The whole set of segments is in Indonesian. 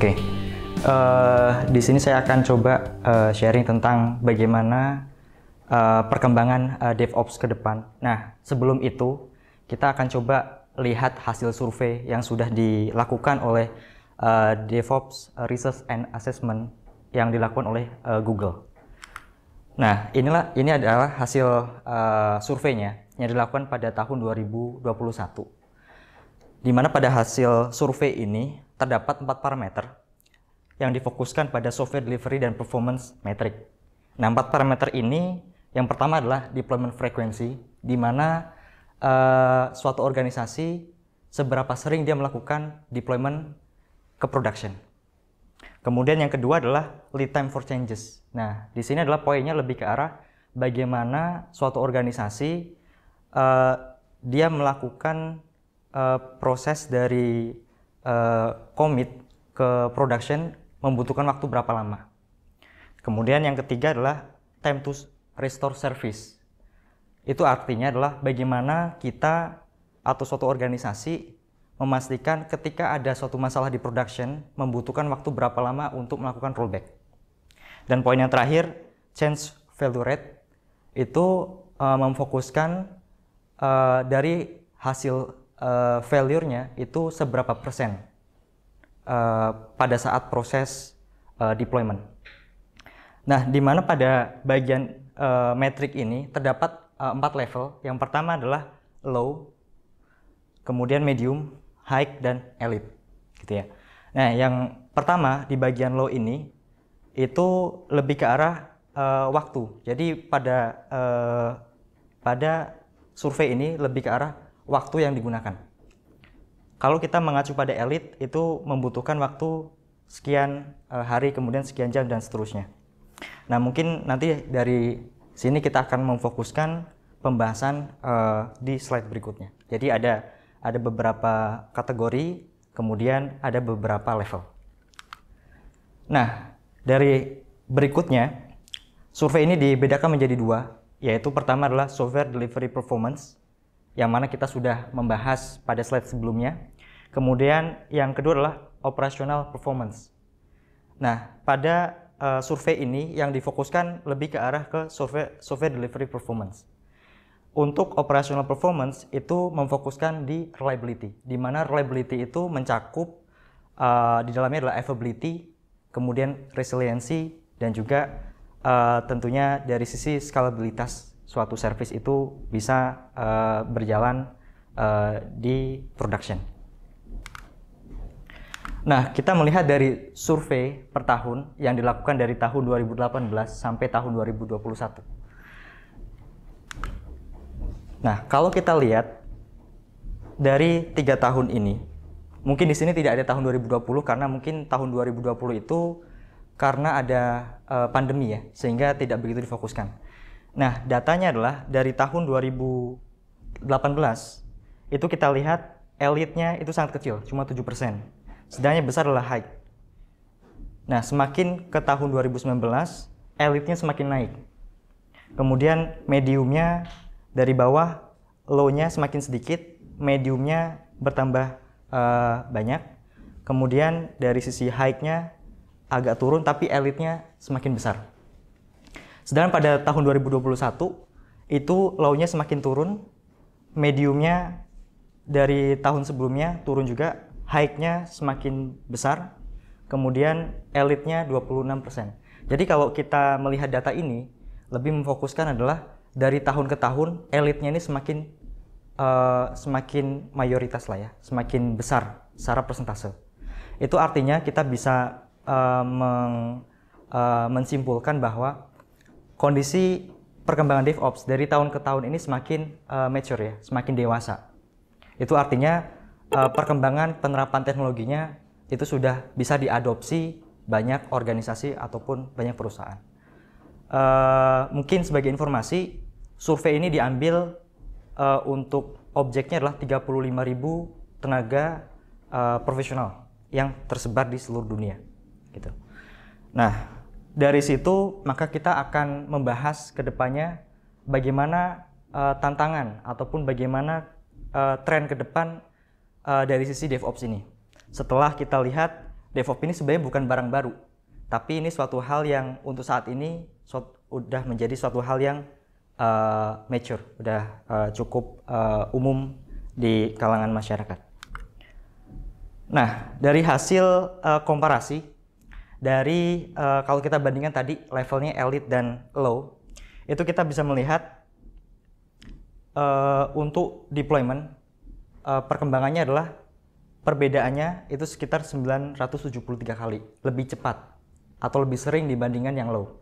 Oke, okay. uh, eh, di sini saya akan coba uh, sharing tentang bagaimana uh, perkembangan uh, DevOps ke depan. Nah, sebelum itu kita akan coba lihat hasil survei yang sudah dilakukan oleh uh, DevOps Research and Assessment yang dilakukan oleh uh, Google. Nah, inilah ini adalah hasil uh, surveinya yang dilakukan pada tahun 2021 di mana pada hasil survei ini terdapat empat parameter yang difokuskan pada software delivery dan performance metric. Nah, empat parameter ini yang pertama adalah deployment frequency, di mana uh, suatu organisasi seberapa sering dia melakukan deployment ke production. Kemudian yang kedua adalah lead time for changes. Nah, di sini adalah poinnya lebih ke arah bagaimana suatu organisasi uh, dia melakukan uh, proses dari uh, commit ke production membutuhkan waktu berapa lama. Kemudian yang ketiga adalah time to restore service. Itu artinya adalah bagaimana kita atau suatu organisasi memastikan ketika ada suatu masalah di production membutuhkan waktu berapa lama untuk melakukan rollback. Dan poin yang terakhir, change failure rate itu uh, memfokuskan uh, dari hasil uh, failure-nya itu seberapa persen uh, pada saat proses uh, deployment. Nah, di mana pada bagian uh, metrik ini terdapat uh, empat level. Yang pertama adalah low, kemudian medium, high, dan elite, gitu ya. Nah, yang pertama di bagian low ini itu lebih ke arah uh, waktu. Jadi pada uh, pada survei ini lebih ke arah waktu yang digunakan. Kalau kita mengacu pada elit itu membutuhkan waktu sekian eh, hari kemudian sekian jam dan seterusnya. Nah mungkin nanti dari sini kita akan memfokuskan pembahasan uh, di slide berikutnya. Jadi ada ada beberapa kategori kemudian ada beberapa level. Nah dari berikutnya survei ini dibedakan menjadi dua yaitu pertama adalah software delivery performance yang mana kita sudah membahas pada slide sebelumnya. Kemudian yang kedua adalah operational performance. Nah, pada uh, survei ini yang difokuskan lebih ke arah ke survei survei delivery performance. Untuk operational performance itu memfokuskan di reliability, di mana reliability itu mencakup uh, di dalamnya adalah availability, kemudian resiliensi dan juga uh, tentunya dari sisi skalabilitas suatu service itu bisa uh, berjalan uh, di production. Nah, kita melihat dari survei per tahun yang dilakukan dari tahun 2018 sampai tahun 2021. Nah, kalau kita lihat dari tiga tahun ini, mungkin di sini tidak ada tahun 2020 karena mungkin tahun 2020 itu karena ada uh, pandemi ya, sehingga tidak begitu difokuskan. Nah, datanya adalah dari tahun 2018 itu kita lihat elitnya itu sangat kecil, cuma 7%. Sedangnya besar adalah high. Nah, semakin ke tahun 2019, elitnya semakin naik. Kemudian mediumnya dari bawah, low-nya semakin sedikit, mediumnya bertambah uh, banyak. Kemudian dari sisi high-nya agak turun, tapi elitnya semakin besar. Sedangkan pada tahun 2021 itu low semakin turun, mediumnya dari tahun sebelumnya turun juga, high-nya semakin besar, kemudian elitnya 26%. Jadi kalau kita melihat data ini, lebih memfokuskan adalah dari tahun ke tahun elitnya ini semakin uh, semakin mayoritas lah ya, semakin besar secara persentase. Itu artinya kita bisa uh, meng, uh, mensimpulkan bahwa kondisi perkembangan DevOps dari tahun ke tahun ini semakin uh, mature ya, semakin dewasa. Itu artinya uh, perkembangan penerapan teknologinya itu sudah bisa diadopsi banyak organisasi ataupun banyak perusahaan. Uh, mungkin sebagai informasi, survei ini diambil uh, untuk objeknya adalah 35.000 tenaga uh, profesional yang tersebar di seluruh dunia. Gitu. Nah, dari situ maka kita akan membahas kedepannya bagaimana uh, tantangan ataupun bagaimana uh, tren ke depan uh, dari sisi DevOps ini. Setelah kita lihat DevOps ini sebenarnya bukan barang baru, tapi ini suatu hal yang untuk saat ini sudah menjadi suatu hal yang uh, mature, sudah uh, cukup uh, umum di kalangan masyarakat. Nah, dari hasil uh, komparasi dari uh, kalau kita bandingkan tadi levelnya elite dan low itu kita bisa melihat uh, untuk deployment uh, perkembangannya adalah perbedaannya itu sekitar 973 kali lebih cepat atau lebih sering dibandingkan yang low.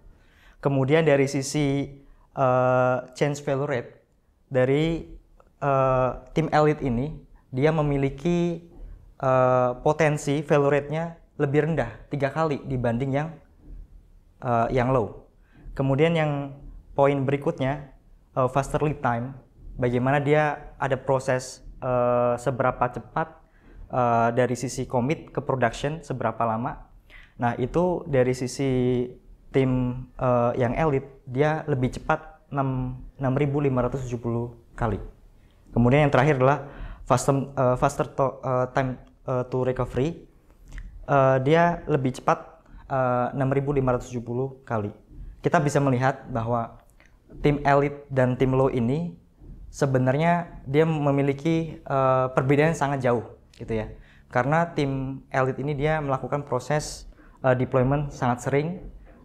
Kemudian dari sisi uh, change value rate dari uh, tim elite ini dia memiliki uh, potensi value rate-nya lebih rendah tiga kali dibanding yang uh, yang low. Kemudian yang poin berikutnya uh, faster lead time, bagaimana dia ada proses uh, seberapa cepat uh, dari sisi commit ke production seberapa lama. Nah itu dari sisi tim uh, yang elit dia lebih cepat 6.570 kali. Kemudian yang terakhir adalah faster, uh, faster to, uh, time uh, to recovery Eh, dia lebih cepat eh, uh, 6570 kali. Kita bisa melihat bahwa tim elit dan tim low ini sebenarnya dia memiliki uh, perbedaan yang sangat jauh gitu ya. Karena tim elit ini dia melakukan proses uh, deployment sangat sering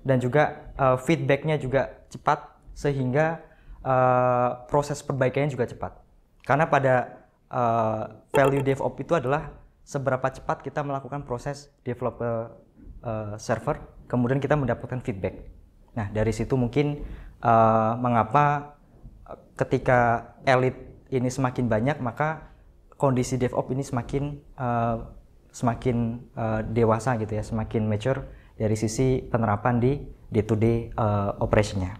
dan juga uh, feedbacknya juga cepat sehingga uh, proses perbaikannya juga cepat. Karena pada uh, value op itu adalah seberapa cepat kita melakukan proses develop uh, eh, server, kemudian kita mendapatkan feedback. Nah, dari situ mungkin uh, mengapa eh, ketika elit ini semakin banyak, maka kondisi DevOps ini semakin uh, semakin uh, dewasa gitu ya, semakin mature dari sisi penerapan di day-to-day uh, operationnya.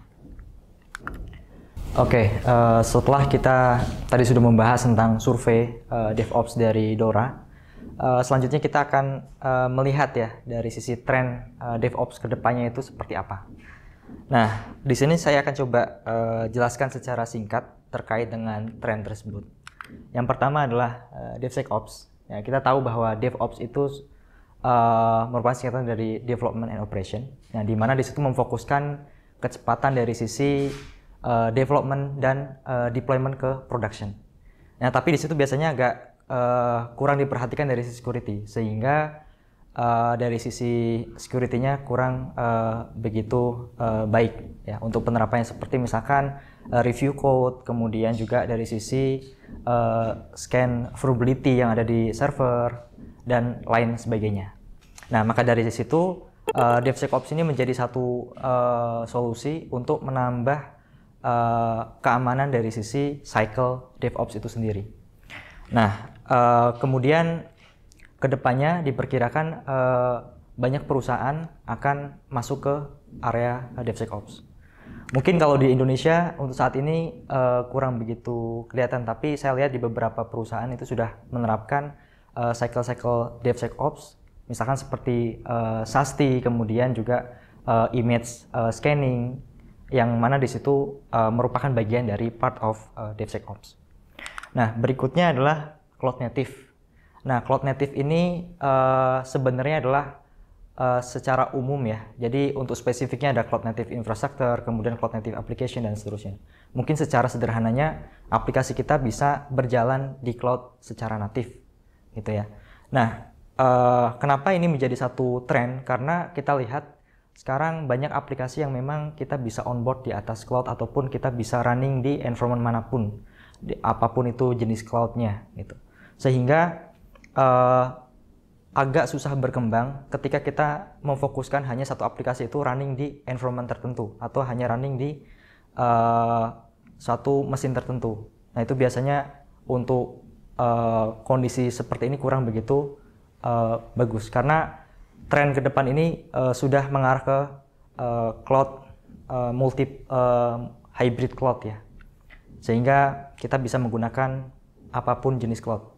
Oke, okay, uh, setelah kita tadi sudah membahas tentang survei uh, DevOps dari Dora, Eh, selanjutnya kita akan uh, melihat ya dari sisi tren uh, DevOps kedepannya itu seperti apa. Nah, di sini saya akan coba uh, jelaskan secara singkat terkait dengan tren tersebut. Yang pertama adalah uh, DevSecOps. Ya, kita tahu bahwa DevOps itu uh, merupakan singkatan dari Development and Operation. Nah, di mana di situ memfokuskan kecepatan dari sisi uh, development dan uh, deployment ke production. Nah, tapi di situ biasanya agak uh, kurang diperhatikan dari sisi security sehingga uh, dari sisi securitynya kurang uh, begitu uh, baik ya untuk penerapannya seperti misalkan uh, review code kemudian juga dari sisi uh, scan vulnerability yang ada di server dan lain sebagainya. Nah, maka dari situ uh, DevSecOps ini menjadi satu uh, solusi untuk menambah uh, keamanan dari sisi cycle DevOps itu sendiri. Nah, Eh, kemudian kedepannya diperkirakan uh, banyak perusahaan akan masuk ke area DevSecOps. Mungkin kalau di Indonesia untuk saat ini uh, kurang begitu kelihatan, tapi saya lihat di beberapa perusahaan itu sudah menerapkan uh, cycle-cycle DevSecOps, misalkan seperti uh, SASTI, kemudian juga uh, image uh, scanning, yang mana di situ uh, merupakan bagian dari part of uh, DevSecOps. Nah, berikutnya adalah cloud native. Nah, cloud native ini uh, sebenarnya adalah uh, secara umum ya. Jadi untuk spesifiknya ada cloud native infrastructure, kemudian cloud native application dan seterusnya. Mungkin secara sederhananya aplikasi kita bisa berjalan di cloud secara natif, gitu ya. Nah, uh, kenapa ini menjadi satu tren? Karena kita lihat sekarang banyak aplikasi yang memang kita bisa onboard di atas cloud ataupun kita bisa running di environment manapun, di, apapun itu jenis cloudnya, gitu sehingga uh, agak susah berkembang ketika kita memfokuskan hanya satu aplikasi itu running di environment tertentu atau hanya running di uh, satu mesin tertentu. Nah itu biasanya untuk uh, kondisi seperti ini kurang begitu uh, bagus karena tren ke depan ini uh, sudah mengarah ke uh, cloud uh, multi uh, hybrid cloud ya, sehingga kita bisa menggunakan apapun jenis cloud.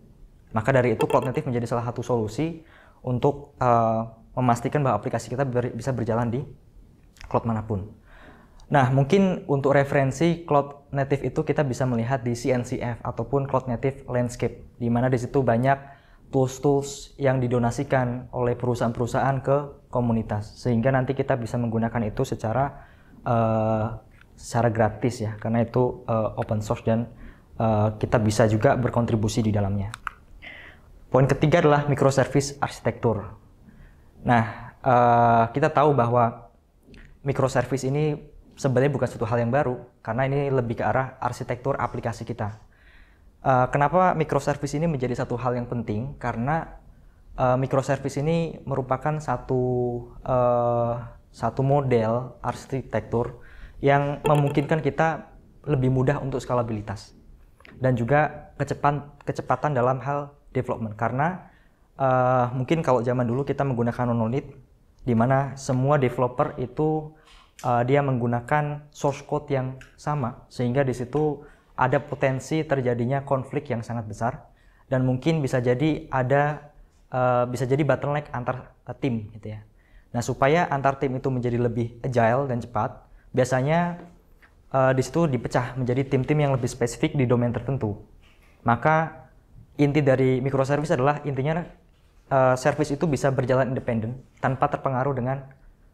Maka dari itu cloud native menjadi salah satu solusi untuk uh, memastikan bahwa aplikasi kita ber, bisa berjalan di cloud manapun. Nah, mungkin untuk referensi cloud native itu kita bisa melihat di CNCF ataupun cloud native landscape di mana di situ banyak tools-tools yang didonasikan oleh perusahaan-perusahaan ke komunitas sehingga nanti kita bisa menggunakan itu secara uh, secara gratis ya karena itu uh, open source dan uh, kita bisa juga berkontribusi di dalamnya. Poin ketiga adalah microservice arsitektur. Nah, uh, kita tahu bahwa microservice ini sebenarnya bukan suatu hal yang baru karena ini lebih ke arah arsitektur aplikasi kita. Uh, kenapa microservice ini menjadi satu hal yang penting? Karena uh, eh, microservice ini merupakan satu uh, satu model arsitektur yang memungkinkan kita lebih mudah untuk skalabilitas dan juga kecepatan kecepatan dalam hal development karena uh, mungkin kalau zaman dulu kita menggunakan monolith di mana semua developer itu uh, dia menggunakan source code yang sama sehingga di situ ada potensi terjadinya konflik yang sangat besar dan mungkin bisa jadi ada uh, bisa jadi bottleneck antar uh, tim gitu ya. Nah, supaya antar tim itu menjadi lebih agile dan cepat, biasanya uh, di situ dipecah menjadi tim-tim yang lebih spesifik di domain tertentu. Maka inti dari microservice adalah intinya uh, service itu bisa berjalan independen tanpa terpengaruh dengan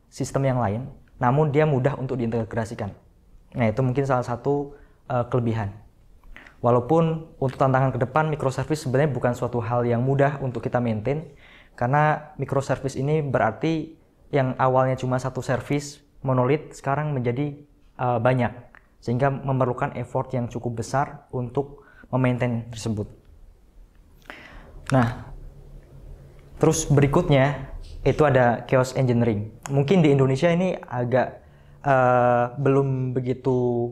sistem yang lain, namun dia mudah untuk diintegrasikan. Nah, itu mungkin salah satu uh, kelebihan. Walaupun untuk tantangan ke depan microservice sebenarnya bukan suatu hal yang mudah untuk kita maintain karena microservice ini berarti yang awalnya cuma satu service monolith sekarang menjadi uh, banyak sehingga memerlukan effort yang cukup besar untuk memaintain tersebut. Nah, terus berikutnya itu ada chaos engineering. Mungkin di Indonesia ini agak uh, belum begitu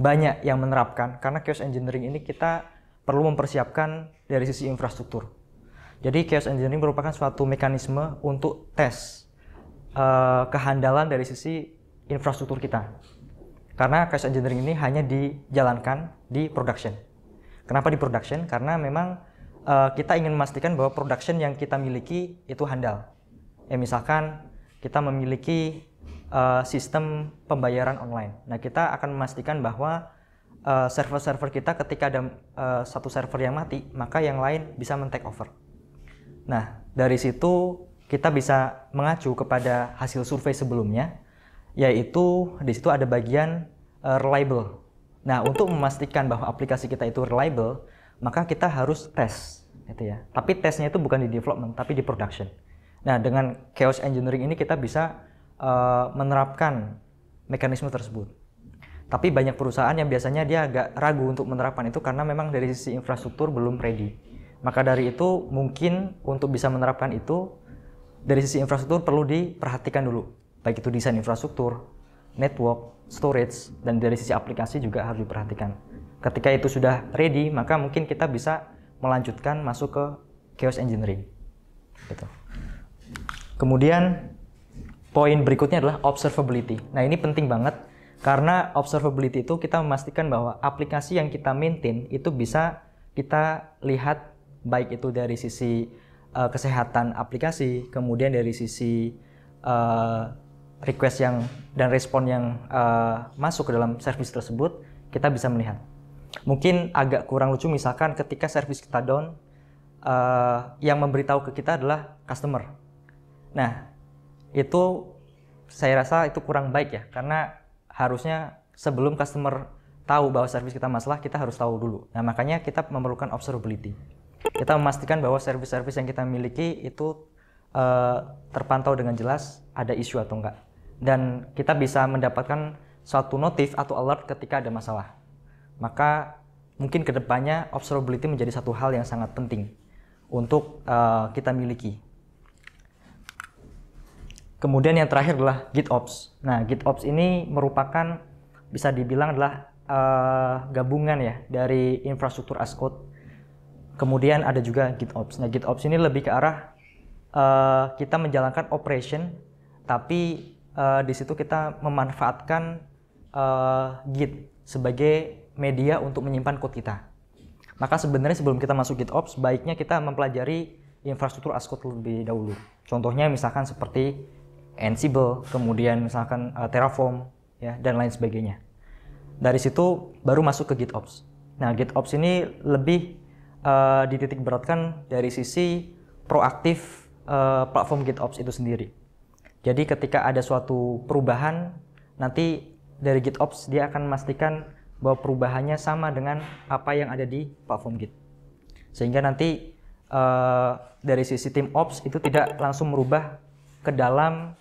banyak yang menerapkan karena chaos engineering ini kita perlu mempersiapkan dari sisi infrastruktur. Jadi chaos engineering merupakan suatu mekanisme untuk tes uh, kehandalan dari sisi infrastruktur kita. Karena chaos engineering ini hanya dijalankan di production. Kenapa di production? Karena memang uh, kita ingin memastikan bahwa production yang kita miliki itu handal. Ya misalkan kita memiliki uh, sistem pembayaran online. Nah kita akan memastikan bahwa eh, server-server uh, kita ketika ada uh, satu server yang mati, maka yang lain bisa men-take over. Nah dari situ kita bisa mengacu kepada hasil survei sebelumnya, yaitu di situ ada bagian uh, reliable. Nah untuk memastikan bahwa aplikasi kita itu reliable, maka kita harus tes gitu ya. Tapi tesnya itu bukan di development tapi di production. Nah, dengan chaos engineering ini kita bisa uh, menerapkan mekanisme tersebut. Tapi banyak perusahaan yang biasanya dia agak ragu untuk menerapkan itu karena memang dari sisi infrastruktur belum ready. Maka dari itu mungkin untuk bisa menerapkan itu dari sisi infrastruktur perlu diperhatikan dulu. Baik itu desain infrastruktur, network, storage, dan dari sisi aplikasi juga harus diperhatikan. Ketika itu sudah ready, maka mungkin kita bisa melanjutkan masuk ke chaos engineering. Gitu. Kemudian poin berikutnya adalah observability. Nah, ini penting banget karena observability itu kita memastikan bahwa aplikasi yang kita maintain itu bisa kita lihat baik itu dari sisi uh, kesehatan aplikasi, kemudian dari sisi uh, request yang dan respon yang uh, masuk ke dalam service tersebut, kita bisa melihat mungkin agak kurang lucu misalkan ketika service kita down uh, yang memberitahu ke kita adalah customer. Nah, itu saya rasa itu kurang baik ya karena harusnya sebelum customer tahu bahwa service kita masalah, kita harus tahu dulu. Nah, makanya kita memerlukan observability. Kita memastikan bahwa service-service yang kita miliki itu uh, terpantau dengan jelas ada isu atau enggak. Dan kita bisa mendapatkan suatu notif atau alert ketika ada masalah maka mungkin kedepannya observability menjadi satu hal yang sangat penting untuk uh, kita miliki. Kemudian yang terakhir adalah GitOps. Nah, GitOps ini merupakan bisa dibilang adalah uh, gabungan ya dari infrastruktur as code. Kemudian ada juga GitOps. Nah, GitOps ini lebih ke arah uh, kita menjalankan operation, tapi uh, di situ kita memanfaatkan uh, Git sebagai media untuk menyimpan code kita. Maka sebenarnya sebelum kita masuk GitOps, baiknya kita mempelajari infrastruktur as code lebih dahulu. Contohnya misalkan seperti Ansible, kemudian misalkan uh, Terraform, ya dan lain sebagainya. Dari situ baru masuk ke GitOps. Nah, GitOps ini lebih uh, dititik beratkan dari sisi proaktif uh, platform GitOps itu sendiri. Jadi ketika ada suatu perubahan, nanti dari GitOps dia akan memastikan bahwa perubahannya sama dengan apa yang ada di platform Git. Sehingga nanti uh, dari sisi tim ops itu tidak langsung merubah ke dalam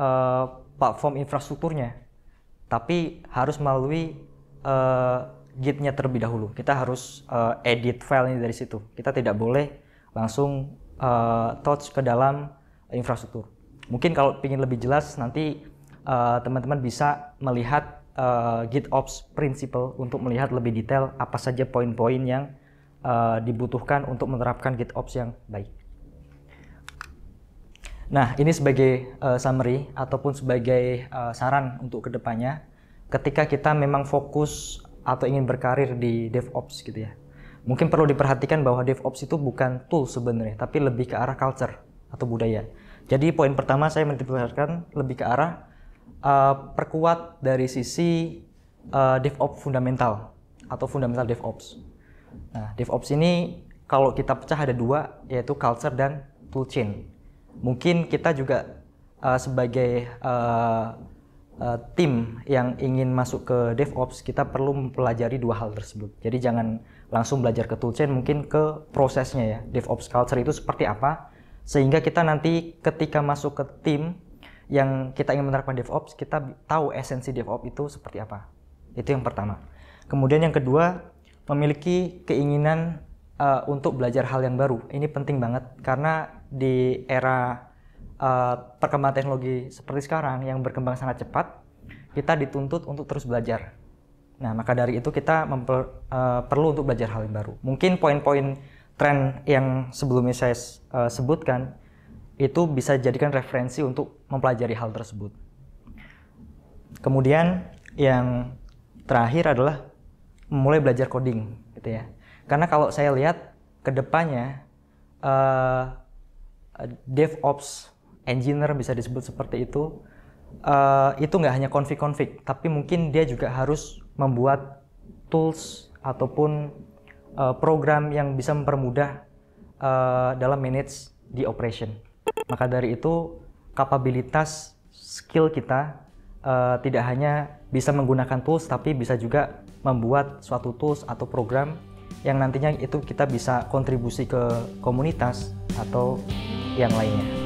uh, platform infrastrukturnya, tapi harus melalui uh, Gitnya terlebih dahulu. Kita harus uh, edit file ini dari situ. Kita tidak boleh langsung uh, touch ke dalam infrastruktur. Mungkin kalau ingin lebih jelas nanti teman-teman uh, teman -teman bisa melihat uh, GitOps Principle untuk melihat lebih detail apa saja poin-poin yang uh, dibutuhkan untuk menerapkan GitOps yang baik. Nah, ini sebagai uh, summary ataupun sebagai uh, saran untuk kedepannya ketika kita memang fokus atau ingin berkarir di DevOps gitu ya. Mungkin perlu diperhatikan bahwa DevOps itu bukan tool sebenarnya, tapi lebih ke arah culture atau budaya. Jadi poin pertama saya menitipkan lebih ke arah uh, perkuat dari sisi uh, DevOps fundamental atau fundamental DevOps. Nah, DevOps ini kalau kita pecah ada dua, yaitu culture dan toolchain. Mungkin kita juga uh, sebagai uh, uh, tim yang ingin masuk ke DevOps, kita perlu mempelajari dua hal tersebut. Jadi jangan langsung belajar ke toolchain, mungkin ke prosesnya ya. DevOps culture itu seperti apa, sehingga kita nanti ketika masuk ke tim, yang kita ingin menerapkan DevOps, kita tahu esensi DevOps itu seperti apa. Itu yang pertama. Kemudian yang kedua, memiliki keinginan uh, untuk belajar hal yang baru. Ini penting banget karena di era uh, perkembangan teknologi seperti sekarang yang berkembang sangat cepat, kita dituntut untuk terus belajar. Nah, maka dari itu kita memper, uh, perlu untuk belajar hal yang baru. Mungkin poin-poin tren yang sebelumnya saya uh, sebutkan itu bisa jadikan referensi untuk mempelajari hal tersebut. Kemudian yang terakhir adalah mulai belajar coding gitu ya. Karena kalau saya lihat kedepannya uh, eh, DevOps engineer bisa disebut seperti itu uh, itu nggak hanya config-config tapi mungkin dia juga harus membuat tools ataupun uh, program yang bisa mempermudah uh, dalam manage di operation. Maka dari itu, kapabilitas skill kita uh, tidak hanya bisa menggunakan tools, tapi bisa juga membuat suatu tools atau program yang nantinya itu kita bisa kontribusi ke komunitas atau yang lainnya.